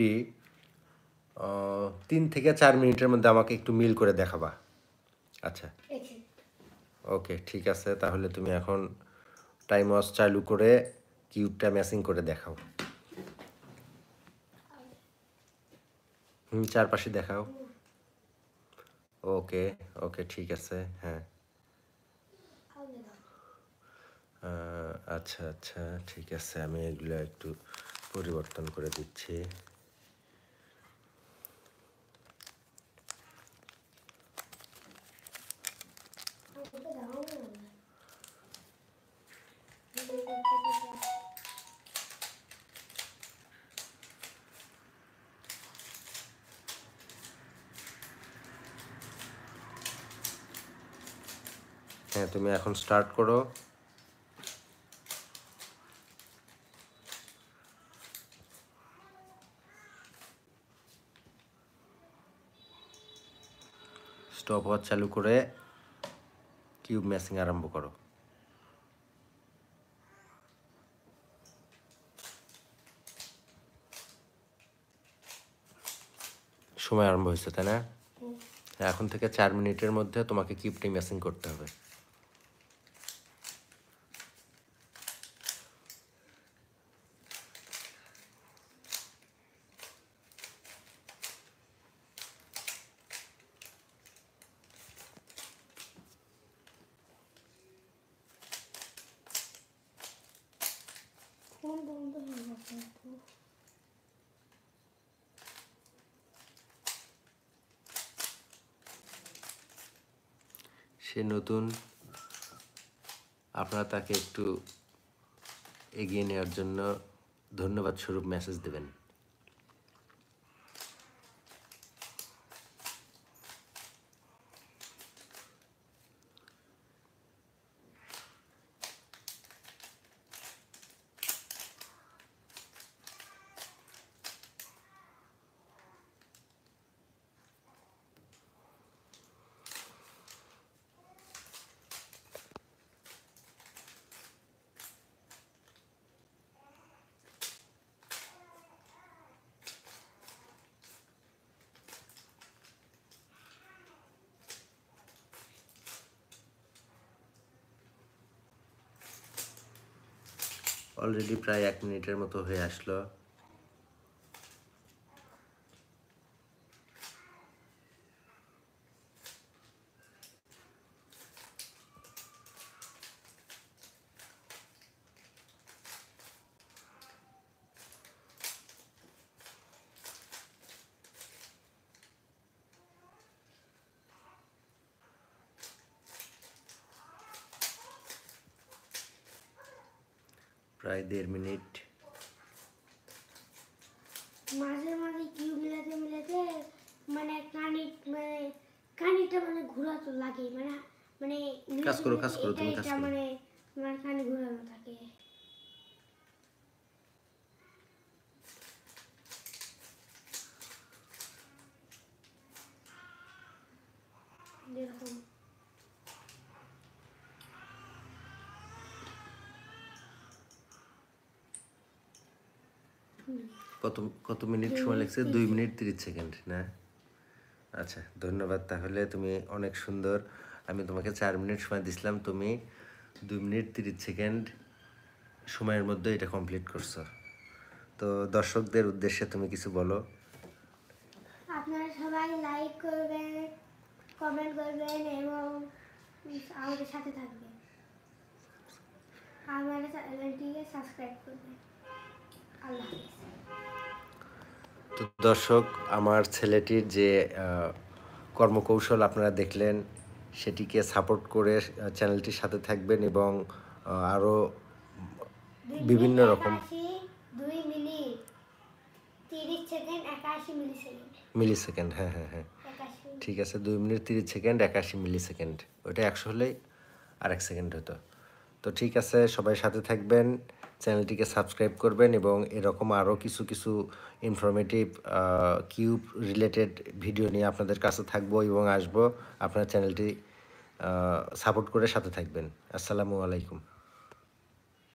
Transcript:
একটি তিন থেকে চার মিনিটের মধ্যে আমাকে একটু মিল করে দেখাবা আচ্ছা ওকে ঠিক আছে তাহলে তুমি এখন টাইম ওয়াশ চালু করে কিউবটা ম্যাচিং করে দেখাও হুম চারপাশে দেখাও ওকে ওকে ঠিক আছে হ্যাঁ আচ্ছা আচ্ছা ঠিক আছে আমি এগুলো একটু পরিবর্তন করে দিচ্ছি হ্যাঁ তুমি এখন স্টার্ট করো স্টপ হওয়া চালু করে কিউব ম্যাচিং আরম্ভ করো সময় আরম্ভ হয়েছে তাই না এখন থেকে চার মিনিটের মধ্যে তোমাকে কিউবটি ম্যাচিং করতে হবে সে নতুন আপনারা তাকে একটু এগিয়ে নেওয়ার জন্য ধন্যবাদ স্বরূপ মেসেজ দেবেন অলরেডি প্রায় এক মিনিটের মতো হয়ে আসলো প্রায় দেড় মিনিট মাঝে মাঝে কিউ মিলাতে মিলাতে মানে কানি মানে কানিটা মানে ঘোরাতো লাগে মানে মানে কাজ করো কাজ করো তুমি কাজ করো মানে মানে কানি ঘোরানো থাকে কত কত মিনিট সময় লাগছে দুই মিনিট তিরিশ সেকেন্ড না আচ্ছা ধন্যবাদ তাহলে তুমি অনেক সুন্দর আমি তোমাকে চার মিনিট সময় দিছিলাম তুমি দুই মিনিট তিরিশ সেকেন্ড সময়ের মধ্যে এটা কমপ্লিট করছো তো দর্শকদের উদ্দেশ্যে তুমি কিছু বলো আপনারা সবাই লাইক করবেন কমেন্ট করবেন এবং আমাদের সাথে থাকবেন চ্যানেলটিকে সাবস্ক্রাইব করবেন তো দর্শক আমার ছেলেটির যে কর্মকৌশল আপনারা দেখলেন সেটিকে সাপোর্ট করে চ্যানেলটির সাথে থাকবেন এবং আরও বিভিন্ন রকম মিলি সেকেন্ড হ্যাঁ হ্যাঁ হ্যাঁ ঠিক আছে দুই মিনিট তিরিশ সেকেন্ড একাশি মিলি সেকেন্ড ওটা একশো হলেই আর এক সেকেন্ড হতো তো ঠিক আছে সবাই সাথে থাকবেন চ্যানেলটিকে সাবস্ক্রাইব করবেন এবং এরকম আরও কিছু কিছু ইনফরমেটিভ কিউব রিলেটেড ভিডিও নিয়ে আপনাদের কাছে থাকবো এবং আসবো আপনার চ্যানেলটি সাপোর্ট করে সাথে থাকবেন আসসালামু আলাইকুম